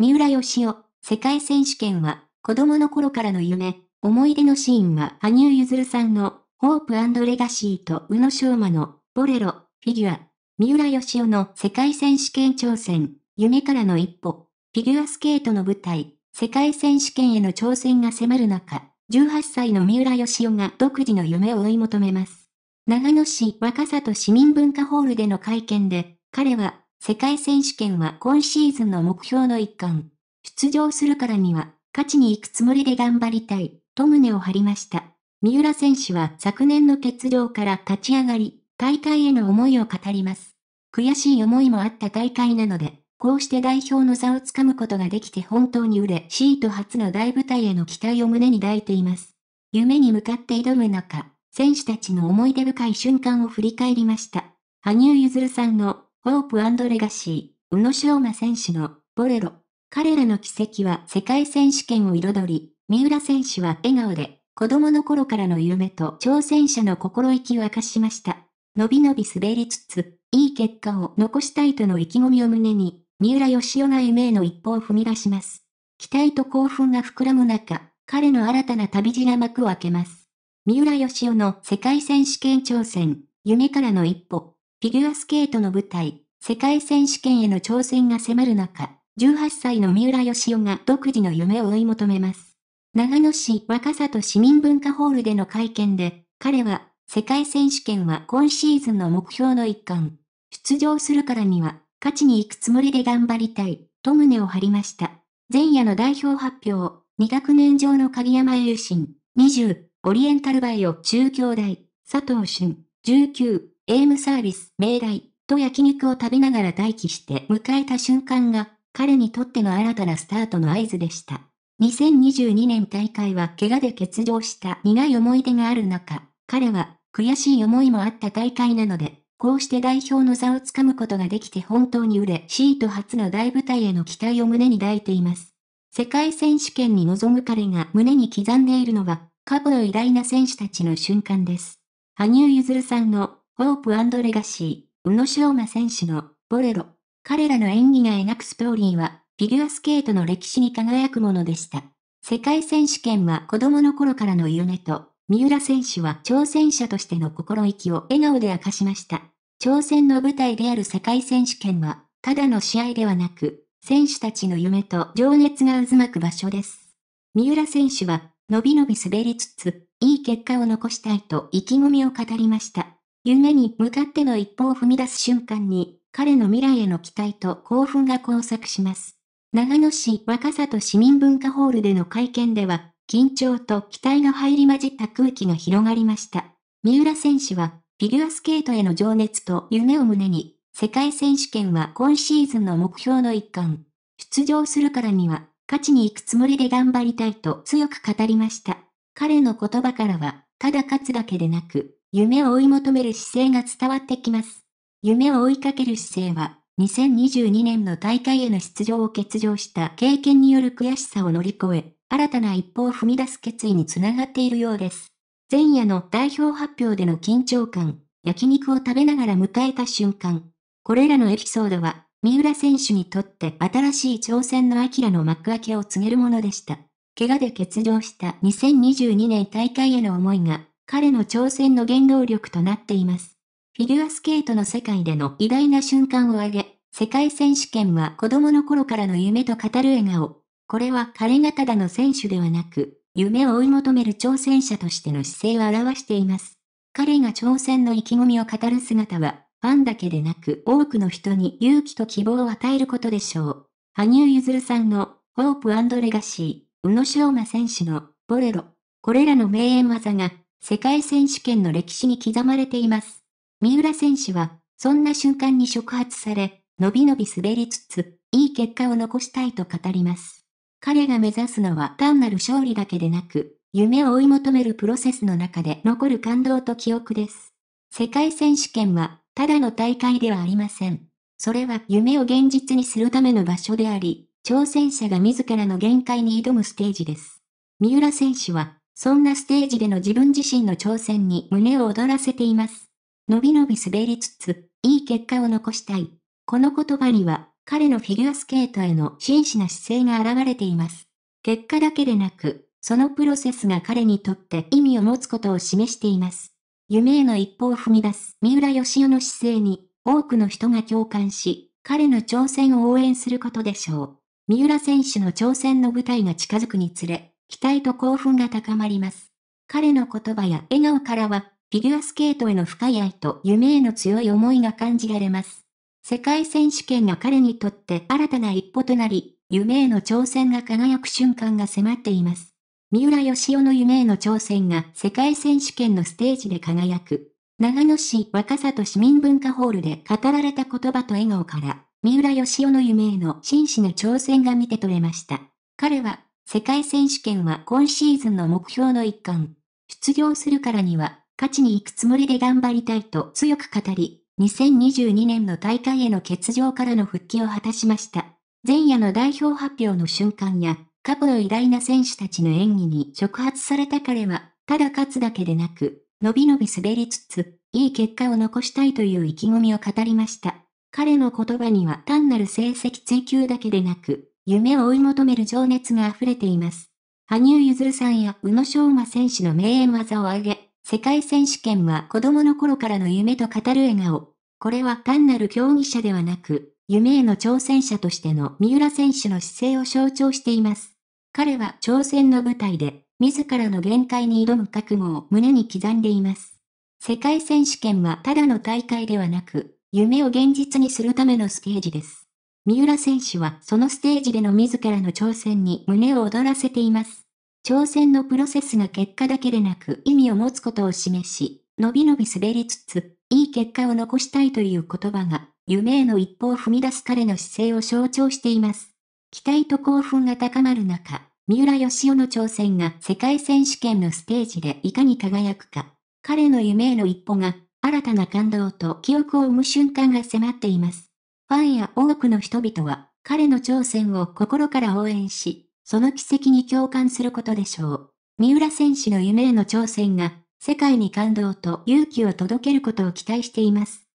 三浦義雄、世界選手権は、子供の頃からの夢、思い出のシーンは、羽生結弦さんの、ホープレガシーと宇野昌磨の、ボレロ、フィギュア、三浦義雄の世界選手権挑戦、夢からの一歩、フィギュアスケートの舞台、世界選手権への挑戦が迫る中、18歳の三浦義雄が独自の夢を追い求めます。長野市若里市民文化ホールでの会見で、彼は世界選手権は今シーズンの目標の一環。出場するからには、勝ちに行くつもりで頑張りたい、と胸を張りました。三浦選手は昨年の欠場から立ち上がり、大会への思いを語ります。悔しい思いもあった大会なので、こうして代表の座をつかむことができて本当に嬉しいと初の大舞台への期待を胸に抱いています。夢に向かって挑む中、選手たちの思い出深い瞬間を振り返りました。羽生結弦さんのホープレガシー、宇野昌磨選手の、ボレロ。彼らの奇跡は世界選手権を彩り、三浦選手は笑顔で、子供の頃からの夢と挑戦者の心意気を明かしました。のびのび滑りつつ、いい結果を残したいとの意気込みを胸に、三浦義雄が夢への一歩を踏み出します。期待と興奮が膨らむ中、彼の新たな旅路が幕を開けます。三浦義雄の世界選手権挑戦、夢からの一歩。フィギュアスケートの舞台、世界選手権への挑戦が迫る中、18歳の三浦義雄が独自の夢を追い求めます。長野市若里市民文化ホールでの会見で、彼は、世界選手権は今シーズンの目標の一環。出場するからには、勝ちに行くつもりで頑張りたい、と胸を張りました。前夜の代表発表、2学年上の鍵山優心、20、オリエンタルバイオ中京大、佐藤俊、19、エームサービス、命題、と焼肉を食べながら待機して迎えた瞬間が、彼にとっての新たなスタートの合図でした。2022年大会は怪我で欠場した苦い思い出がある中、彼は悔しい思いもあった大会なので、こうして代表の座をつかむことができて本当に嬉しいと初の大舞台への期待を胸に抱いています。世界選手権に臨む彼が胸に刻んでいるのは、過去の偉大な選手たちの瞬間です。羽生結弦さんのホープレガシー、宇野昌磨選手の、ボレロ。彼らの演技が描くストーリーは、フィギュアスケートの歴史に輝くものでした。世界選手権は子供の頃からの夢と、三浦選手は挑戦者としての心意気を笑顔で明かしました。挑戦の舞台である世界選手権は、ただの試合ではなく、選手たちの夢と情熱が渦巻く場所です。三浦選手は、のびのび滑りつつ、いい結果を残したいと意気込みを語りました。夢に向かっての一歩を踏み出す瞬間に、彼の未来への期待と興奮が交錯します。長野市若里市民文化ホールでの会見では、緊張と期待が入り混じった空気が広がりました。三浦選手は、フィギュアスケートへの情熱と夢を胸に、世界選手権は今シーズンの目標の一環。出場するからには、勝ちに行くつもりで頑張りたいと強く語りました。彼の言葉からは、ただ勝つだけでなく、夢を追い求める姿勢が伝わってきます。夢を追いかける姿勢は、2022年の大会への出場を欠場した経験による悔しさを乗り越え、新たな一歩を踏み出す決意につながっているようです。前夜の代表発表での緊張感、焼肉を食べながら迎えた瞬間。これらのエピソードは、三浦選手にとって新しい挑戦のアキラの幕開けを告げるものでした。怪我で欠場した2022年大会への思いが、彼の挑戦の原動力となっています。フィギュアスケートの世界での偉大な瞬間を挙げ、世界選手権は子供の頃からの夢と語る笑顔。これは彼がただの選手ではなく、夢を追い求める挑戦者としての姿勢を表しています。彼が挑戦の意気込みを語る姿は、ファンだけでなく多くの人に勇気と希望を与えることでしょう。羽生結弦さんの、ホープレガシー、宇野昌磨選手の、ボレロ。これらの名演技が、世界選手権の歴史に刻まれています。三浦選手は、そんな瞬間に触発され、のびのび滑りつつ、いい結果を残したいと語ります。彼が目指すのは単なる勝利だけでなく、夢を追い求めるプロセスの中で残る感動と記憶です。世界選手権は、ただの大会ではありません。それは夢を現実にするための場所であり、挑戦者が自らの限界に挑むステージです。三浦選手は、そんなステージでの自分自身の挑戦に胸を躍らせています。のびのび滑りつつ、いい結果を残したい。この言葉には、彼のフィギュアスケートへの真摯な姿勢が現れています。結果だけでなく、そのプロセスが彼にとって意味を持つことを示しています。夢への一歩を踏み出す三浦義雄の姿勢に、多くの人が共感し、彼の挑戦を応援することでしょう。三浦選手の挑戦の舞台が近づくにつれ、期待と興奮が高まります。彼の言葉や笑顔からは、フィギュアスケートへの深い愛と夢への強い思いが感じられます。世界選手権が彼にとって新たな一歩となり、夢への挑戦が輝く瞬間が迫っています。三浦義雄の夢への挑戦が世界選手権のステージで輝く。長野市若里市民文化ホールで語られた言葉と笑顔から、三浦義雄の夢への真摯な挑戦が見て取れました。彼は世界選手権は今シーズンの目標の一環。出場するからには、勝ちに行くつもりで頑張りたいと強く語り、2022年の大会への欠場からの復帰を果たしました。前夜の代表発表の瞬間や、過去の偉大な選手たちの演技に触発された彼は、ただ勝つだけでなく、のびのび滑りつつ、いい結果を残したいという意気込みを語りました。彼の言葉には単なる成績追求だけでなく、夢を追い求める情熱が溢れています。羽生結弦さんや宇野昌磨選手の名演技を挙げ、世界選手権は子供の頃からの夢と語る笑顔。これは単なる競技者ではなく、夢への挑戦者としての三浦選手の姿勢を象徴しています。彼は挑戦の舞台で、自らの限界に挑む覚悟を胸に刻んでいます。世界選手権はただの大会ではなく、夢を現実にするためのステージです。三浦選手はそのステージでの自らの挑戦に胸を躍らせています。挑戦のプロセスが結果だけでなく意味を持つことを示し、のびのび滑りつつ、いい結果を残したいという言葉が、夢への一歩を踏み出す彼の姿勢を象徴しています。期待と興奮が高まる中、三浦義雄の挑戦が世界選手権のステージでいかに輝くか、彼の夢への一歩が、新たな感動と記憶を生む瞬間が迫っています。ファンや多くの人々は、彼の挑戦を心から応援し、その奇跡に共感することでしょう。三浦選手の夢への挑戦が、世界に感動と勇気を届けることを期待しています。